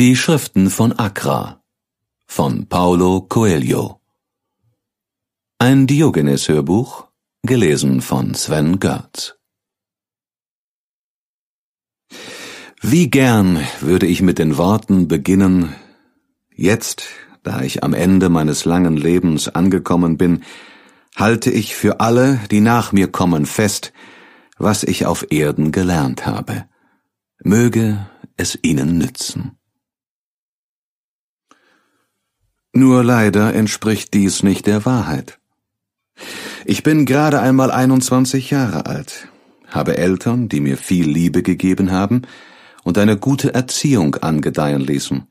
Die Schriften von Accra von Paulo Coelho Ein Diogenes-Hörbuch, gelesen von Sven Görz Wie gern würde ich mit den Worten beginnen, jetzt, da ich am Ende meines langen Lebens angekommen bin, halte ich für alle, die nach mir kommen, fest, was ich auf Erden gelernt habe. Möge es ihnen nützen. Nur leider entspricht dies nicht der Wahrheit. Ich bin gerade einmal 21 Jahre alt, habe Eltern, die mir viel Liebe gegeben haben und eine gute Erziehung angedeihen ließen,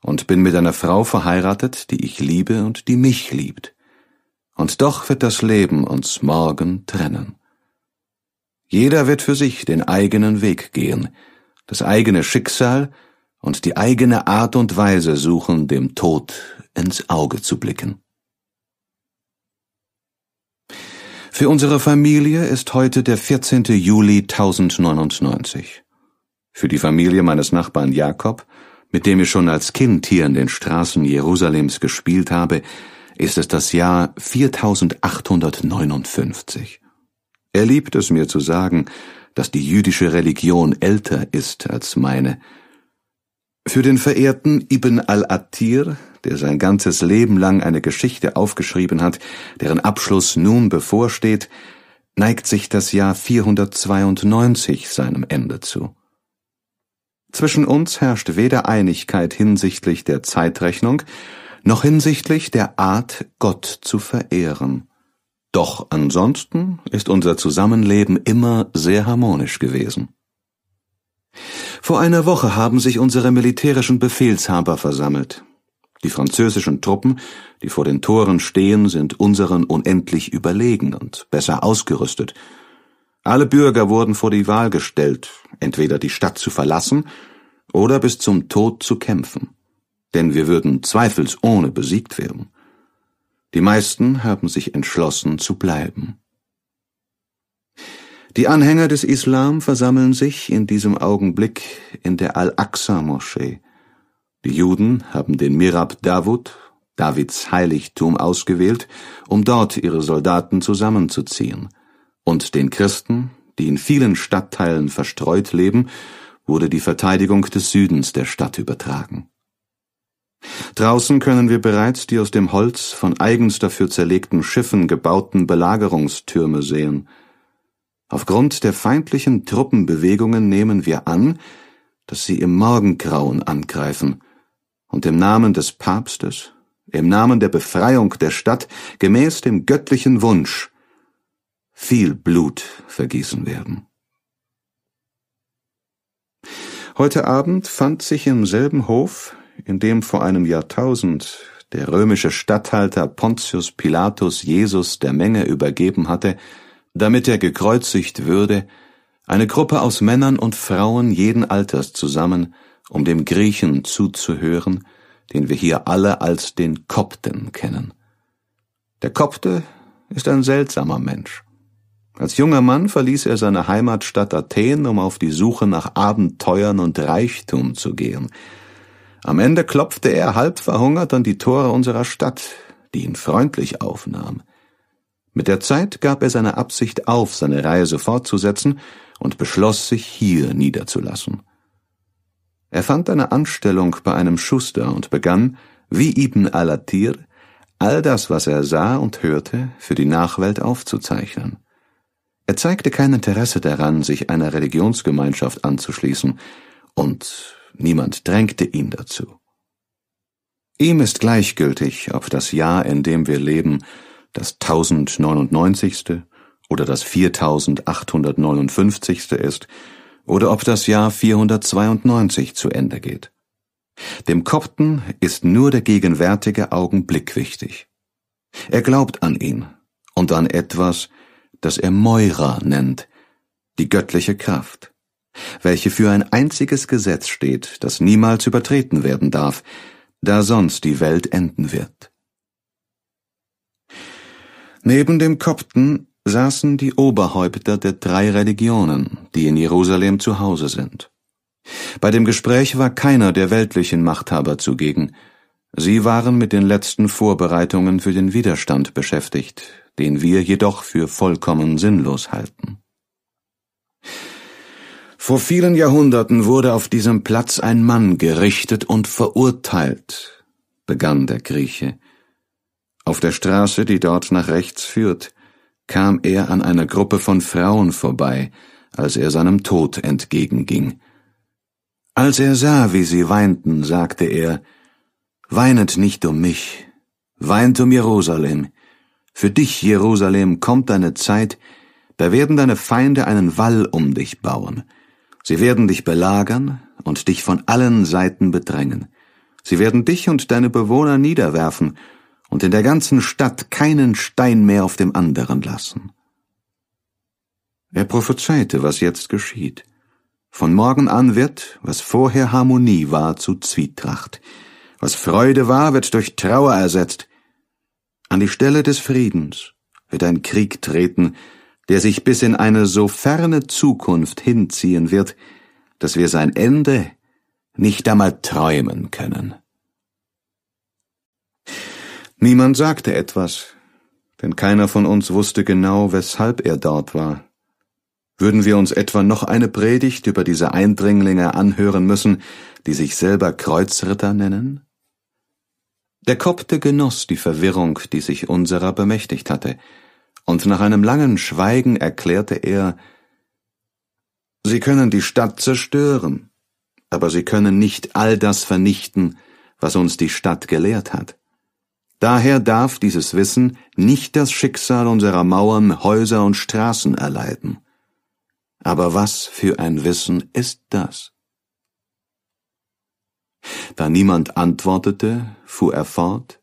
und bin mit einer Frau verheiratet, die ich liebe und die mich liebt. Und doch wird das Leben uns morgen trennen. Jeder wird für sich den eigenen Weg gehen, das eigene Schicksal und die eigene Art und Weise suchen, dem Tod ins Auge zu blicken. Für unsere Familie ist heute der 14. Juli 1099. Für die Familie meines Nachbarn Jakob, mit dem ich schon als Kind hier in den Straßen Jerusalems gespielt habe, ist es das Jahr 4859. Er liebt es mir zu sagen, dass die jüdische Religion älter ist als meine, für den verehrten Ibn al-Attir, der sein ganzes Leben lang eine Geschichte aufgeschrieben hat, deren Abschluss nun bevorsteht, neigt sich das Jahr 492 seinem Ende zu. Zwischen uns herrscht weder Einigkeit hinsichtlich der Zeitrechnung noch hinsichtlich der Art, Gott zu verehren. Doch ansonsten ist unser Zusammenleben immer sehr harmonisch gewesen. Vor einer Woche haben sich unsere militärischen Befehlshaber versammelt. Die französischen Truppen, die vor den Toren stehen, sind unseren unendlich überlegen und besser ausgerüstet. Alle Bürger wurden vor die Wahl gestellt, entweder die Stadt zu verlassen oder bis zum Tod zu kämpfen. Denn wir würden zweifelsohne besiegt werden. Die meisten haben sich entschlossen zu bleiben. Die Anhänger des Islam versammeln sich in diesem Augenblick in der Al-Aqsa-Moschee. Die Juden haben den Mirab Davud, Davids Heiligtum, ausgewählt, um dort ihre Soldaten zusammenzuziehen. Und den Christen, die in vielen Stadtteilen verstreut leben, wurde die Verteidigung des Südens der Stadt übertragen. Draußen können wir bereits die aus dem Holz von eigens dafür zerlegten Schiffen gebauten Belagerungstürme sehen – Aufgrund der feindlichen Truppenbewegungen nehmen wir an, dass sie im Morgengrauen angreifen und im Namen des Papstes, im Namen der Befreiung der Stadt, gemäß dem göttlichen Wunsch, viel Blut vergießen werden. Heute Abend fand sich im selben Hof, in dem vor einem Jahrtausend der römische Statthalter Pontius Pilatus Jesus der Menge übergeben hatte, damit er gekreuzigt würde, eine Gruppe aus Männern und Frauen jeden Alters zusammen, um dem Griechen zuzuhören, den wir hier alle als den Kopten kennen. Der Kopte ist ein seltsamer Mensch. Als junger Mann verließ er seine Heimatstadt Athen, um auf die Suche nach Abenteuern und Reichtum zu gehen. Am Ende klopfte er halb verhungert an die Tore unserer Stadt, die ihn freundlich aufnahm. Mit der Zeit gab er seine Absicht auf, seine Reise fortzusetzen und beschloss, sich hier niederzulassen. Er fand eine Anstellung bei einem Schuster und begann, wie Ibn al-Atir, all das, was er sah und hörte, für die Nachwelt aufzuzeichnen. Er zeigte kein Interesse daran, sich einer Religionsgemeinschaft anzuschließen, und niemand drängte ihn dazu. Ihm ist gleichgültig, ob das Jahr, in dem wir leben, das 1099. oder das 4859. ist oder ob das Jahr 492 zu Ende geht. Dem Kopten ist nur der gegenwärtige Augenblick wichtig. Er glaubt an ihn und an etwas, das er Moira nennt, die göttliche Kraft, welche für ein einziges Gesetz steht, das niemals übertreten werden darf, da sonst die Welt enden wird. Neben dem Kopten saßen die Oberhäupter der drei Religionen, die in Jerusalem zu Hause sind. Bei dem Gespräch war keiner der weltlichen Machthaber zugegen. Sie waren mit den letzten Vorbereitungen für den Widerstand beschäftigt, den wir jedoch für vollkommen sinnlos halten. Vor vielen Jahrhunderten wurde auf diesem Platz ein Mann gerichtet und verurteilt, begann der Grieche, auf der Straße, die dort nach rechts führt, kam er an einer Gruppe von Frauen vorbei, als er seinem Tod entgegenging. Als er sah, wie sie weinten, sagte er Weinet nicht um mich, weint um Jerusalem. Für dich, Jerusalem, kommt eine Zeit, da werden deine Feinde einen Wall um dich bauen. Sie werden dich belagern und dich von allen Seiten bedrängen. Sie werden dich und deine Bewohner niederwerfen und in der ganzen Stadt keinen Stein mehr auf dem anderen lassen. Er prophezeite, was jetzt geschieht. Von morgen an wird, was vorher Harmonie war, zu Zwietracht. Was Freude war, wird durch Trauer ersetzt. An die Stelle des Friedens wird ein Krieg treten, der sich bis in eine so ferne Zukunft hinziehen wird, dass wir sein Ende nicht einmal träumen können. Niemand sagte etwas, denn keiner von uns wusste genau, weshalb er dort war. Würden wir uns etwa noch eine Predigt über diese Eindringlinge anhören müssen, die sich selber Kreuzritter nennen? Der Kopte genoss die Verwirrung, die sich unserer bemächtigt hatte, und nach einem langen Schweigen erklärte er Sie können die Stadt zerstören, aber Sie können nicht all das vernichten, was uns die Stadt gelehrt hat. Daher darf dieses Wissen nicht das Schicksal unserer Mauern, Häuser und Straßen erleiden. Aber was für ein Wissen ist das? Da niemand antwortete, fuhr er fort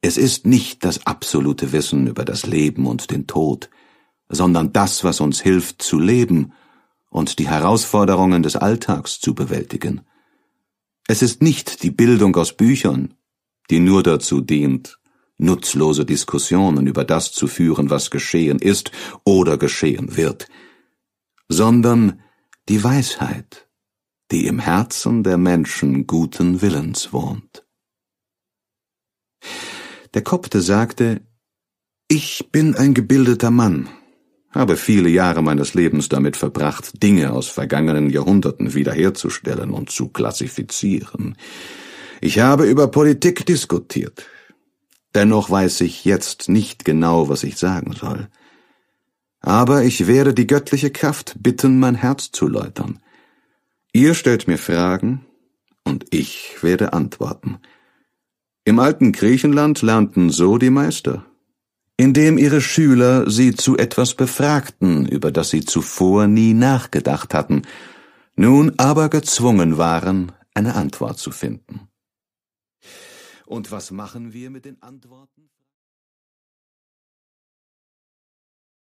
Es ist nicht das absolute Wissen über das Leben und den Tod, sondern das, was uns hilft zu leben und die Herausforderungen des Alltags zu bewältigen. Es ist nicht die Bildung aus Büchern die nur dazu dient, nutzlose Diskussionen über das zu führen, was geschehen ist oder geschehen wird, sondern die Weisheit, die im Herzen der Menschen guten Willens wohnt. Der Kopte sagte, ich bin ein gebildeter Mann, habe viele Jahre meines Lebens damit verbracht, Dinge aus vergangenen Jahrhunderten wiederherzustellen und zu klassifizieren. Ich habe über Politik diskutiert. Dennoch weiß ich jetzt nicht genau, was ich sagen soll. Aber ich werde die göttliche Kraft bitten, mein Herz zu läutern. Ihr stellt mir Fragen, und ich werde antworten. Im alten Griechenland lernten so die Meister, indem ihre Schüler sie zu etwas befragten, über das sie zuvor nie nachgedacht hatten, nun aber gezwungen waren, eine Antwort zu finden. Und was machen wir mit den Antworten?